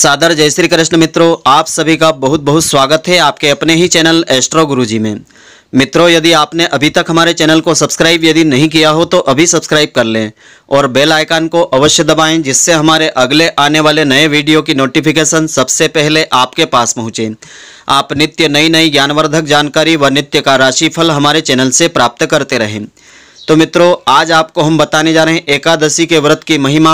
सादर जय श्री कृष्ण मित्रों आप सभी का बहुत बहुत स्वागत है आपके अपने ही चैनल एस्ट्रो गुरुजी में मित्रों यदि आपने अभी तक हमारे चैनल को सब्सक्राइब यदि नहीं किया हो तो अभी सब्सक्राइब कर लें और बेल आइकन को अवश्य दबाएं जिससे हमारे अगले आने वाले नए वीडियो की नोटिफिकेशन सबसे पहले आपके पास पहुँचे आप नित्य नई नई ज्ञानवर्धक जानकारी व नित्य का राशिफल हमारे चैनल से प्राप्त करते रहें तो मित्रों आज आपको हम बताने जा रहे हैं एकादशी के व्रत की महिमा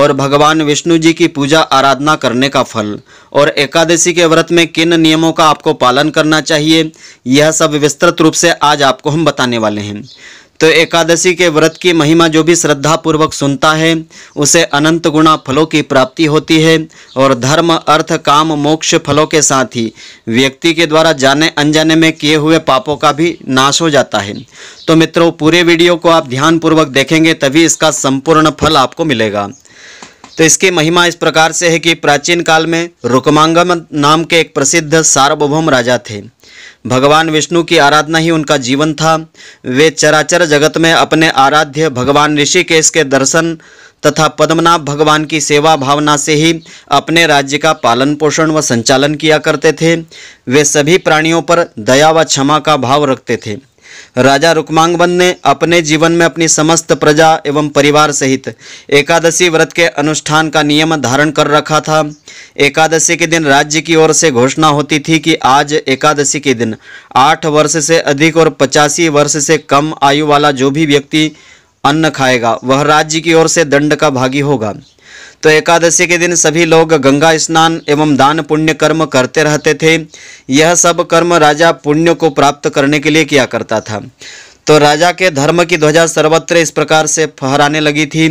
और भगवान विष्णु जी की पूजा आराधना करने का फल और एकादशी के व्रत में किन नियमों का आपको पालन करना चाहिए यह सब विस्तृत रूप से आज आपको हम बताने वाले हैं तो एकादशी के व्रत की महिमा जो भी श्रद्धा पूर्वक सुनता है उसे अनंत गुणा फलों की प्राप्ति होती है और धर्म अर्थ काम मोक्ष फलों के साथ ही व्यक्ति के द्वारा जाने अनजाने में किए हुए पापों का भी नाश हो जाता है तो मित्रों पूरे वीडियो को आप ध्यानपूर्वक देखेंगे तभी इसका संपूर्ण फल आपको मिलेगा तो इसकी महिमा इस प्रकार से है कि प्राचीन काल में रुकमांगम नाम के एक प्रसिद्ध सार्वभौम राजा थे भगवान विष्णु की आराधना ही उनका जीवन था वे चराचर जगत में अपने आराध्य भगवान ऋषिकेश के दर्शन तथा पद्मनाभ भगवान की सेवा भावना से ही अपने राज्य का पालन पोषण व संचालन किया करते थे वे सभी प्राणियों पर दया व क्षमा का भाव रखते थे राजा रुकमांगवन ने अपने जीवन में अपनी समस्त प्रजा एवं परिवार सहित एकादशी व्रत के अनुष्ठान का नियम धारण कर रखा था एकादशी के दिन राज्य की ओर से घोषणा होती थी कि आज एकादशी के दिन आठ वर्ष से अधिक और पचासी वर्ष से कम आयु वाला जो भी व्यक्ति अन्न खाएगा वह राज्य की ओर से दंड का भागी होगा तो एकादशी के दिन सभी लोग गंगा स्नान एवं दान पुण्य कर्म करते रहते थे यह सब कर्म राजा पुण्य को प्राप्त करने के लिए किया करता था तो राजा के धर्म की ध्वजा सर्वत्र इस प्रकार से फहराने लगी थी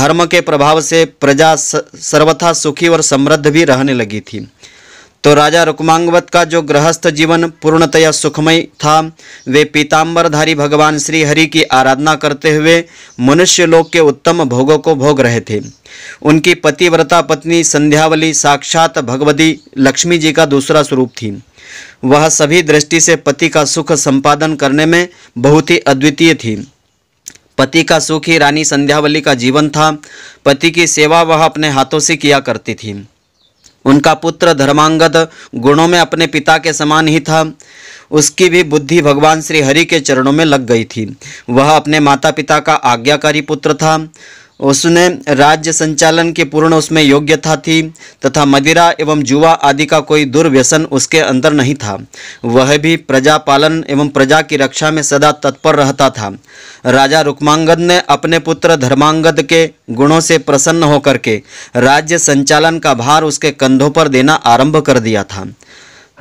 धर्म के प्रभाव से प्रजा सर्वथा सुखी और समृद्ध भी रहने लगी थी तो राजा रुकमांगवत का जो गृहस्थ जीवन पूर्णतया सुखमय था वे पीताम्बरधारी भगवान श्री हरि की आराधना करते हुए मनुष्य लोक के उत्तम भोगों को भोग रहे थे उनकी पतिव्रता पत्नी संध्यावली साक्षात भगवती लक्ष्मी जी का दूसरा स्वरूप थी वह सभी दृष्टि से पति का सुख संपादन करने में बहुत ही अद्वितीय थी पति का सुख ही रानी संध्यावली का जीवन था पति की सेवा वह अपने हाथों से किया करती थी उनका पुत्र धर्मांगद गुणों में अपने पिता के समान ही था उसकी भी बुद्धि भगवान श्री हरि के चरणों में लग गई थी वह अपने माता पिता का आज्ञाकारी पुत्र था उसने राज्य संचालन की पूर्ण उसमें योग्यता थी तथा मदिरा एवं जुआ आदि का कोई दुर्व्यसन उसके अंदर नहीं था वह भी प्रजा पालन एवं प्रजा की रक्षा में सदा तत्पर रहता था राजा रुक्मांगद ने अपने पुत्र धर्मांगद के गुणों से प्रसन्न होकर के राज्य संचालन का भार उसके कंधों पर देना आरंभ कर दिया था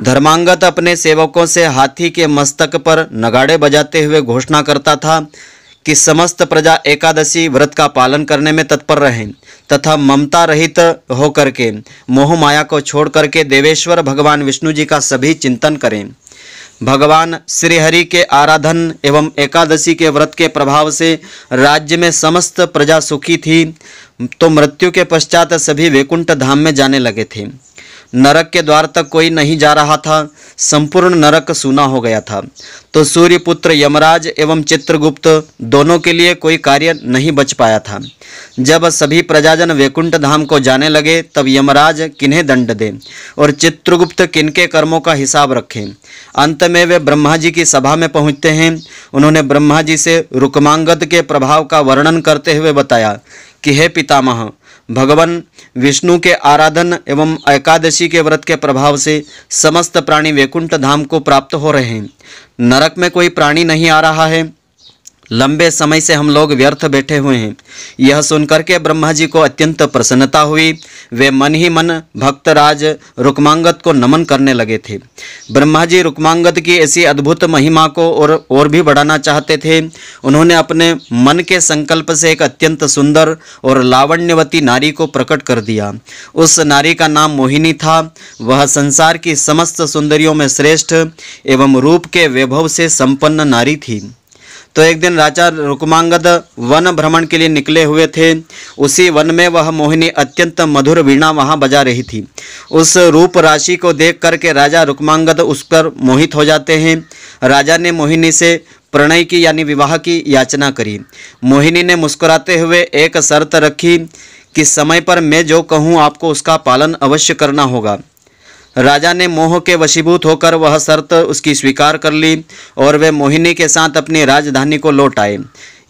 धर्मांगत अपने सेवकों से हाथी के मस्तक पर नगाड़े बजाते हुए घोषणा करता था कि समस्त प्रजा एकादशी व्रत का पालन करने में तत्पर रहें तथा ममता रहित होकर के मोह माया को छोड़ करके देवेश्वर भगवान विष्णु जी का सभी चिंतन करें भगवान श्रीहरि के आराधन एवं एकादशी के व्रत के प्रभाव से राज्य में समस्त प्रजा सुखी थी तो मृत्यु के पश्चात सभी वैकुंठ धाम में जाने लगे थे नरक के द्वार तक कोई नहीं जा रहा था संपूर्ण नरक सूना हो गया था तो सूर्यपुत्र यमराज एवं चित्रगुप्त दोनों के लिए कोई कार्य नहीं बच पाया था जब सभी प्रजाजन वैकुंठ धाम को जाने लगे तब यमराज किन्हें दंड दें और चित्रगुप्त किनके कर्मों का हिसाब रखें अंत में वे ब्रह्मा जी की सभा में पहुँचते हैं उन्होंने ब्रह्मा जी से रुकमांगद के प्रभाव का वर्णन करते हुए बताया कि हे पितामह भगवान विष्णु के आराधन एवं एकादशी के व्रत के प्रभाव से समस्त प्राणी वैकुंठ धाम को प्राप्त हो रहे हैं नरक में कोई प्राणी नहीं आ रहा है लंबे समय से हम लोग व्यर्थ बैठे हुए हैं यह सुनकर के ब्रह्मा जी को अत्यंत प्रसन्नता हुई वे मन ही मन भक्तराज रुकमांगत को नमन करने लगे थे ब्रह्मा जी रुकमांगत की ऐसी अद्भुत महिमा को और और भी बढ़ाना चाहते थे उन्होंने अपने मन के संकल्प से एक अत्यंत सुंदर और लावण्यवती नारी को प्रकट कर दिया उस नारी का नाम मोहिनी था वह संसार की समस्त सुंदरियों में श्रेष्ठ एवं रूप के वैभव से संपन्न नारी थी तो एक दिन राजा रुकमांगद वन भ्रमण के लिए निकले हुए थे उसी वन में वह मोहिनी अत्यंत मधुर वीणा वहाँ बजा रही थी उस रूप राशि को देख करके राजा रुकमांगद उस पर मोहित हो जाते हैं राजा ने मोहिनी से प्रणय की यानी विवाह की याचना करी मोहिनी ने मुस्कुराते हुए एक शर्त रखी कि समय पर मैं जो कहूँ आपको उसका पालन अवश्य करना होगा राजा ने मोह के वशीभूत होकर वह शर्त उसकी स्वीकार कर ली और वे मोहिनी के साथ अपनी राजधानी को लौट आए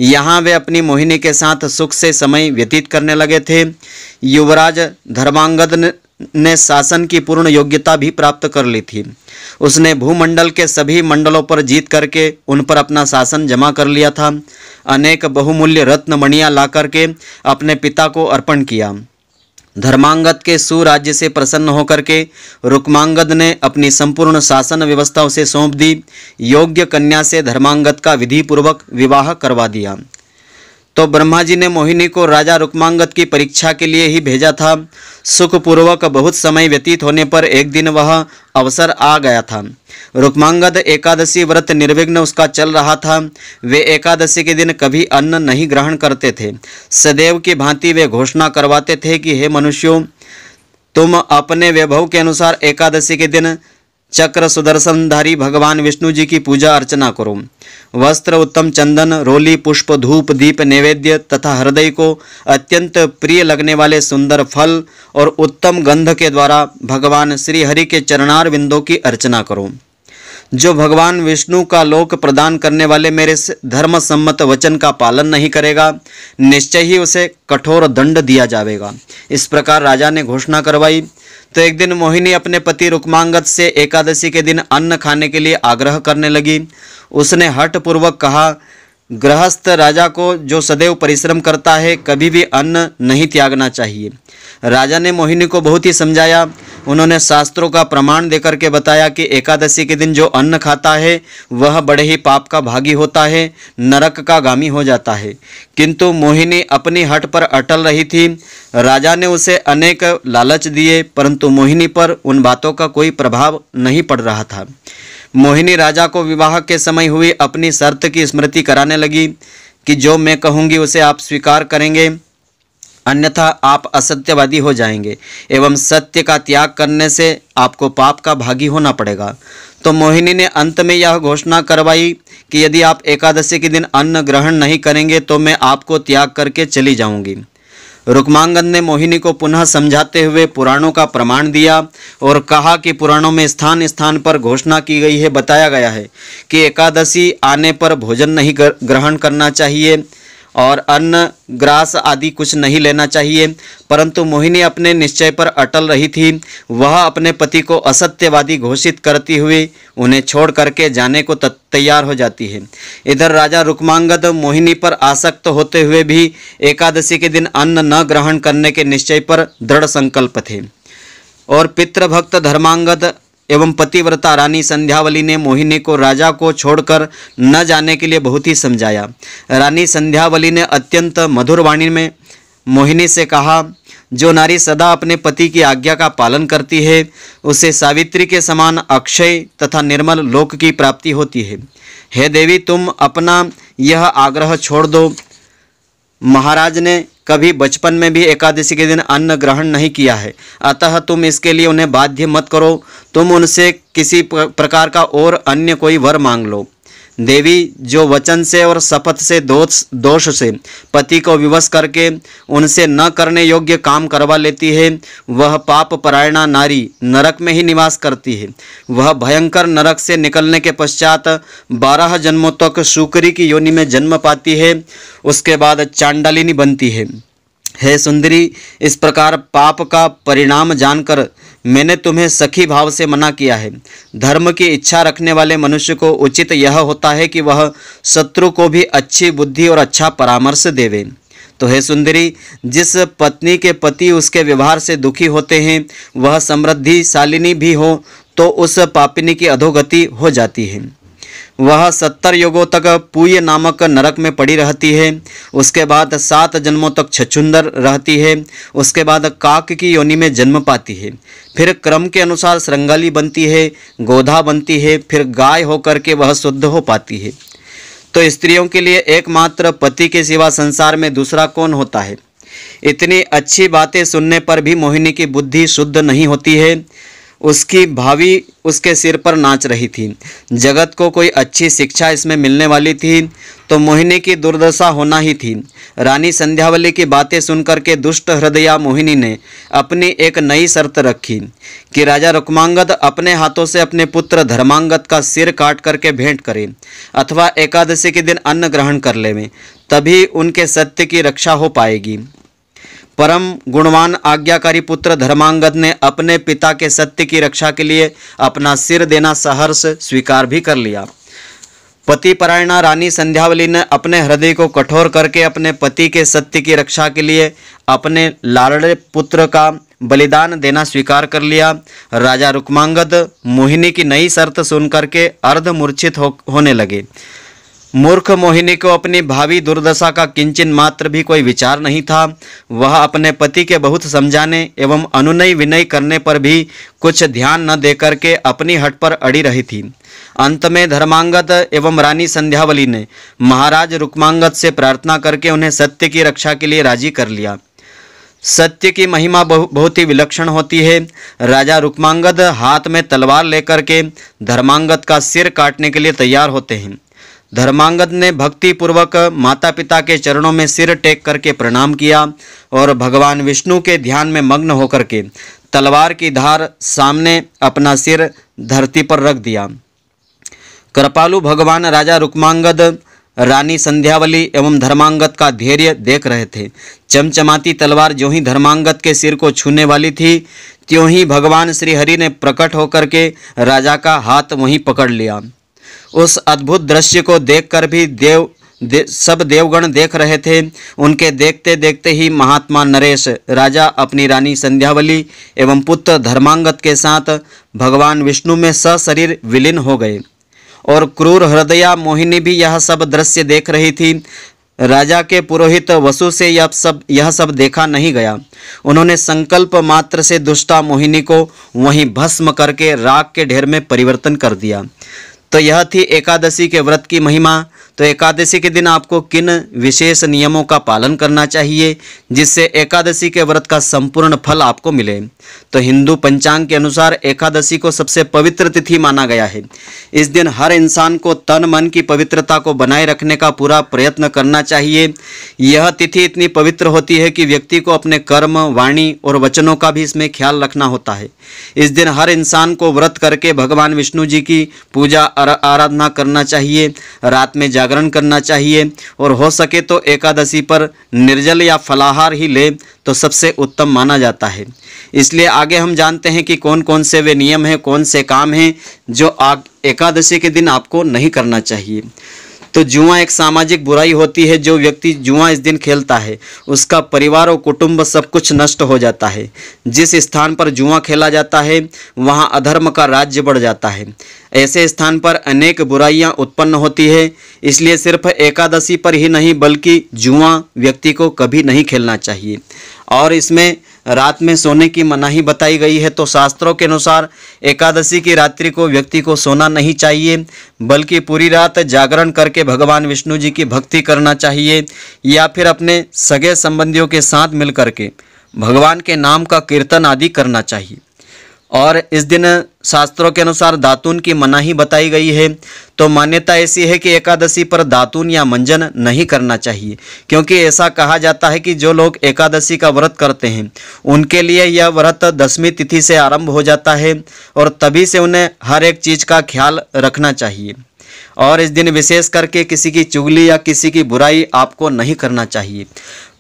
यहाँ वे अपनी मोहिनी के साथ सुख से समय व्यतीत करने लगे थे युवराज धर्मांगद ने शासन की पूर्ण योग्यता भी प्राप्त कर ली थी उसने भूमंडल के सभी मंडलों पर जीत करके उन पर अपना शासन जमा कर लिया था अनेक बहुमूल्य रत्न मणियाँ ला करके अपने पिता को अर्पण किया धर्मांगद के सुराज्य से प्रसन्न होकर के रुक्मांगद ने अपनी संपूर्ण शासन व्यवस्था उसे सौंप दी योग्य कन्या से धर्मांगद का विधिपूर्वक विवाह करवा दिया तो ब्रह्मा जी ने मोहिनी को राजा रुक्मांगत की परीक्षा के लिए ही भेजा था सुखपूर्वक बहुत समय व्यतीत होने पर एक दिन वह अवसर आ गया था रुक्मांगत एकादशी व्रत निर्विघ्न उसका चल रहा था वे एकादशी के दिन कभी अन्न नहीं ग्रहण करते थे सदैव की भांति वे घोषणा करवाते थे कि हे मनुष्यों तुम अपने वैभव के अनुसार एकादशी के दिन चक्र सुदर्शनधारी भगवान विष्णु जी की पूजा अर्चना करो वस्त्र उत्तम चंदन रोली पुष्प धूप दीप नैवेद्य तथा हृदय को अत्यंत प्रिय लगने वाले सुंदर फल और उत्तम गंध के द्वारा भगवान श्रीहरि के चरणार बिंदों की अर्चना करो जो भगवान विष्णु का लोक प्रदान करने वाले मेरे धर्म सम्मत वचन का पालन नहीं करेगा निश्चय ही उसे कठोर दंड दिया जाएगा इस प्रकार राजा ने घोषणा करवाई तो एक दिन मोहिनी अपने पति रुकमांगत से एकादशी के दिन अन्न खाने के लिए आग्रह करने लगी उसने हठपूर्वक कहा गृहस्थ राजा को जो सदैव परिश्रम करता है कभी भी अन्न नहीं त्यागना चाहिए राजा ने मोहिनी को बहुत ही समझाया उन्होंने शास्त्रों का प्रमाण देकर के बताया कि एकादशी के दिन जो अन्न खाता है वह बड़े ही पाप का भागी होता है नरक का गामी हो जाता है किंतु मोहिनी अपनी हट पर अटल रही थी राजा ने उसे अनेक लालच दिए परंतु मोहिनी पर उन बातों का कोई प्रभाव नहीं पड़ रहा था मोहिनी राजा को विवाह के समय हुई अपनी शर्त की स्मृति कराने लगी कि जो मैं कहूँगी उसे आप स्वीकार करेंगे अन्यथा आप असत्यवादी हो जाएंगे एवं सत्य का त्याग करने से आपको पाप का भागी होना पड़ेगा तो मोहिनी ने अंत में यह घोषणा करवाई कि यदि आप एकादशी के दिन अन्न ग्रहण नहीं करेंगे तो मैं आपको त्याग करके चली जाऊंगी रुकमांगन ने मोहिनी को पुनः समझाते हुए पुराणों का प्रमाण दिया और कहा कि पुराणों में स्थान स्थान पर घोषणा की गई है बताया गया है कि एकादशी आने पर भोजन नहीं ग्रहण करना चाहिए और अन्न ग्रास आदि कुछ नहीं लेना चाहिए परंतु मोहिनी अपने निश्चय पर अटल रही थी वह अपने पति को असत्यवादी घोषित करती हुई उन्हें छोड़ करके जाने को तैयार हो जाती है इधर राजा रुक्मांगद मोहिनी पर आसक्त होते हुए भी एकादशी के दिन अन्न न ग्रहण करने के निश्चय पर दृढ़ संकल्प थे और पितृभक्त धर्मांगद एवं पतिव्रता रानी संध्यावली ने मोहिनी को राजा को छोड़कर न जाने के लिए बहुत ही समझाया रानी संध्यावली ने अत्यंत मधुर वाणी में मोहिनी से कहा जो नारी सदा अपने पति की आज्ञा का पालन करती है उसे सावित्री के समान अक्षय तथा निर्मल लोक की प्राप्ति होती है हे देवी तुम अपना यह आग्रह छोड़ दो महाराज ने कभी बचपन में भी एकादशी के दिन अन्न ग्रहण नहीं किया है अतः तुम इसके लिए उन्हें बाध्य मत करो तुम उनसे किसी प्रकार का और अन्य कोई वर मांग लो देवी जो वचन से और शपथ से दोष दोष से पति को विवश करके उनसे न करने योग्य काम करवा लेती है वह पाप परायणा नारी नरक में ही निवास करती है वह भयंकर नरक से निकलने के पश्चात बारह जन्मों तक शुक्री की योनि में जन्म पाती है उसके बाद चांडालिनी बनती है हे सुंदरी इस प्रकार पाप का परिणाम जानकर मैंने तुम्हें सखी भाव से मना किया है धर्म की इच्छा रखने वाले मनुष्य को उचित यह होता है कि वह शत्रु को भी अच्छी बुद्धि और अच्छा परामर्श देवे तो हे सुंदरी जिस पत्नी के पति उसके व्यवहार से दुखी होते हैं वह समृद्धिशालिनी भी हो तो उस पापिनी की अधोगति हो जाती है वह सत्तर युगों तक पूय नामक नरक में पड़ी रहती है उसके बाद सात जन्मों तक छछुंदर रहती है उसके बाद काक की योनि में जन्म पाती है फिर क्रम के अनुसार श्रृंगाली बनती है गोधा बनती है फिर गाय होकर के वह शुद्ध हो पाती है तो स्त्रियों के लिए एकमात्र पति के सिवा संसार में दूसरा कौन होता है इतनी अच्छी बातें सुनने पर भी मोहिनी की बुद्धि शुद्ध नहीं होती है उसकी भावी उसके सिर पर नाच रही थी जगत को कोई अच्छी शिक्षा इसमें मिलने वाली थी तो मोहिनी की दुर्दशा होना ही थी रानी संध्यावली की बातें सुनकर के दुष्ट हृदया मोहिनी ने अपनी एक नई शर्त रखी कि राजा रुक्मांगद अपने हाथों से अपने पुत्र धर्मांगत का सिर काट करके भेंट करें अथवा एकादशी के दिन अन्न ग्रहण कर लेवें तभी उनके सत्य की रक्षा हो पाएगी परम गुणवान आज्ञाकारी पुत्र धर्मांगद ने अपने पिता के सत्य की रक्षा के लिए अपना सिर देना सहर्ष स्वीकार भी कर लिया पति परायणा रानी संध्यावली ने अपने हृदय को कठोर करके अपने पति के सत्य की रक्षा के लिए अपने लाड़े पुत्र का बलिदान देना स्वीकार कर लिया राजा रुक्मांगद मोहिनी की नई शर्त सुन करके अर्धमूर्छित हो, होने लगे मूर्ख मोहिनी को अपनी भावी दुर्दशा का किंचन मात्र भी कोई विचार नहीं था वह अपने पति के बहुत समझाने एवं अनुनय विनय करने पर भी कुछ ध्यान न देकर के अपनी हट पर अड़ी रही थी अंत में धर्मांगत एवं रानी संध्यावली ने महाराज रुक्मांगत से प्रार्थना करके उन्हें सत्य की रक्षा के लिए राजी कर लिया सत्य की महिमा बहुत ही विलक्षण होती है राजा रुक्मांगद हाथ में तलवार लेकर के धर्मांगत का सिर काटने के लिए तैयार होते हैं धर्मांगद ने भक्ति पूर्वक माता पिता के चरणों में सिर टेक करके प्रणाम किया और भगवान विष्णु के ध्यान में मग्न होकर के तलवार की धार सामने अपना सिर धरती पर रख दिया कृपालु भगवान राजा रुक्मांगद रानी संध्यावली एवं धर्मांगत का धैर्य देख रहे थे चमचमाती तलवार जो ही धर्मांगत के सिर को छूने वाली थी त्यों ही भगवान श्रीहरि ने प्रकट होकर के राजा का हाथ वहीं पकड़ लिया उस अद्भुत दृश्य को देखकर भी देव दे, सब देवगण देख रहे थे उनके देखते देखते ही महात्मा नरेश राजा अपनी रानी संध्यावली एवं पुत्र धर्मांगत के साथ भगवान विष्णु में सशरीर विलीन हो गए और क्रूर हृदया मोहिनी भी यह सब दृश्य देख रही थी राजा के पुरोहित वसु से यह सब यह सब देखा नहीं गया उन्होंने संकल्प मात्र से दुष्टा मोहिनी को वहीं भस्म करके राग के ढेर में परिवर्तन कर दिया तो यह थी एकादशी के व्रत की महिमा तो एकादशी के दिन आपको किन विशेष नियमों का पालन करना चाहिए जिससे एकादशी के व्रत का संपूर्ण फल आपको मिले तो हिंदू पंचांग के अनुसार एकादशी को सबसे पवित्र तिथि माना गया है इस दिन हर इंसान को तन मन की पवित्रता को बनाए रखने का पूरा प्रयत्न करना चाहिए यह तिथि इतनी पवित्र होती है कि व्यक्ति को अपने कर्म वाणी और वचनों का भी इसमें ख्याल रखना होता है इस दिन हर इंसान को व्रत करके भगवान विष्णु जी की पूजा आराधना करना चाहिए रात में जागरण करना चाहिए और हो सके तो एकादशी पर निर्जल या फलाहार ही ले तो सबसे उत्तम माना जाता है इसलिए आगे हम जानते हैं कि कौन कौन से वे नियम हैं कौन से काम हैं जो आग एकादशी के दिन आपको नहीं करना चाहिए तो जुआ एक सामाजिक बुराई होती है जो व्यक्ति जुआ इस दिन खेलता है उसका परिवार और कुटुंब सब कुछ नष्ट हो जाता है जिस स्थान पर जुआ खेला जाता है वहाँ अधर्म का राज्य बढ़ जाता है ऐसे स्थान पर अनेक बुराइयाँ उत्पन्न होती है इसलिए सिर्फ एकादशी पर ही नहीं बल्कि जुआ व्यक्ति को कभी नहीं खेलना चाहिए और इसमें रात में सोने की मनाही बताई गई है तो शास्त्रों के अनुसार एकादशी की रात्रि को व्यक्ति को सोना नहीं चाहिए बल्कि पूरी रात जागरण करके भगवान विष्णु जी की भक्ति करना चाहिए या फिर अपने सगे संबंधियों के साथ मिल करके भगवान के नाम का कीर्तन आदि करना चाहिए और इस दिन शास्त्रों के अनुसार दातून की मनाही बताई गई है तो मान्यता ऐसी है कि एकादशी पर दातून या मंजन नहीं करना चाहिए क्योंकि ऐसा कहा जाता है कि जो लोग एकादशी का व्रत करते हैं उनके लिए यह व्रत दसवीं तिथि से आरंभ हो जाता है और तभी से उन्हें हर एक चीज़ का ख्याल रखना चाहिए और इस दिन विशेष करके किसी की चुगली या किसी की बुराई आपको नहीं करना चाहिए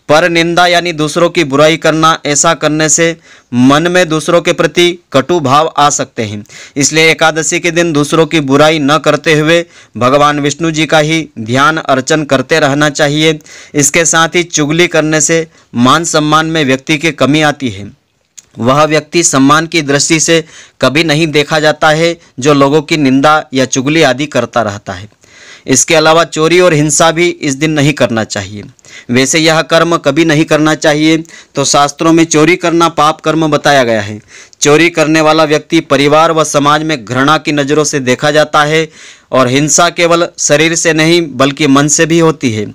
पर निंदा यानी दूसरों की बुराई करना ऐसा करने से मन में दूसरों के प्रति कटु भाव आ सकते हैं इसलिए एकादशी के दिन दूसरों की बुराई न करते हुए भगवान विष्णु जी का ही ध्यान अर्चन करते रहना चाहिए इसके साथ ही चुगली करने से मान सम्मान में व्यक्ति की कमी आती है वह व्यक्ति सम्मान की दृष्टि से कभी नहीं देखा जाता है जो लोगों की निंदा या चुगली आदि करता रहता है इसके अलावा चोरी और हिंसा भी इस दिन नहीं करना चाहिए वैसे यह कर्म कभी नहीं करना चाहिए तो शास्त्रों में चोरी करना पाप कर्म बताया गया है चोरी करने वाला व्यक्ति परिवार व समाज में घृणा की नज़रों से देखा जाता है और हिंसा केवल शरीर से नहीं बल्कि मन से भी होती है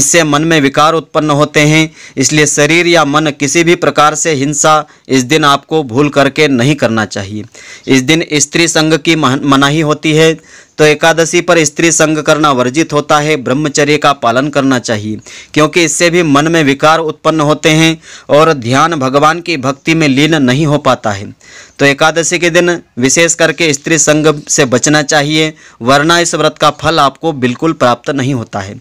इससे मन में विकार उत्पन्न होते हैं इसलिए शरीर या मन किसी भी प्रकार से हिंसा इस दिन आपको भूल करके नहीं करना चाहिए इस दिन स्त्री संघ की मनाही होती है तो एकादशी पर स्त्री संग करना वर्जित होता है ब्रह्मचर्य का पालन करना चाहिए क्योंकि इससे भी मन में विकार उत्पन्न होते हैं और ध्यान भगवान की भक्ति में लीन नहीं हो पाता है तो एकादशी के दिन विशेष करके स्त्री संग से बचना चाहिए वरना इस व्रत का फल आपको बिल्कुल प्राप्त नहीं होता है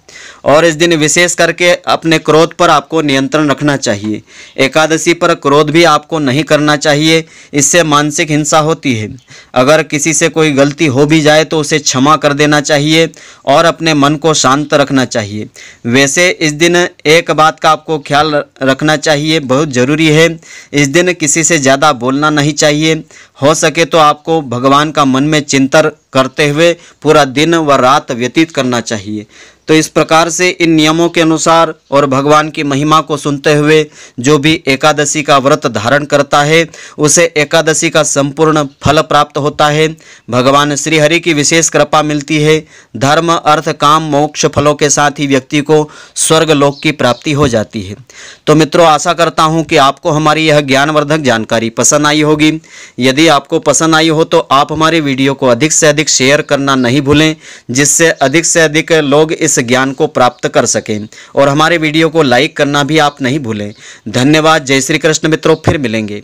और इस दिन विशेष करके अपने क्रोध पर आपको नियंत्रण रखना चाहिए एकादशी पर क्रोध भी आपको नहीं करना चाहिए इससे मानसिक हिंसा होती है अगर किसी से कोई गलती हो भी जाए तो उसे क्षमा कर देना चाहिए और अपने मन को शांत रखना चाहिए वैसे इस दिन एक बात का आपको ख्याल रखना चाहिए बहुत ज़रूरी है इस दिन किसी से ज़्यादा बोलना नहीं चाहिए चाहिए हो सके तो आपको भगवान का मन में चिंतन करते हुए पूरा दिन व रात व्यतीत करना चाहिए तो इस प्रकार से इन नियमों के अनुसार और भगवान की महिमा को सुनते हुए जो भी एकादशी का व्रत धारण करता है उसे एकादशी का संपूर्ण फल प्राप्त होता है भगवान श्रीहरि की विशेष कृपा मिलती है धर्म अर्थ काम मोक्ष फलों के साथ ही व्यक्ति को स्वर्ग लोक की प्राप्ति हो जाती है तो मित्रों आशा करता हूँ कि आपको हमारी यह ज्ञानवर्धक जानकारी पसंद आई होगी यदि आपको पसंद आई हो तो आप हमारे वीडियो को अधिक से अधिक शेयर करना नहीं भूलें जिससे अधिक से अधिक लोग इस ज्ञान को प्राप्त कर सकें और हमारे वीडियो को लाइक करना भी आप नहीं भूलें धन्यवाद जय श्री कृष्ण मित्रों फिर मिलेंगे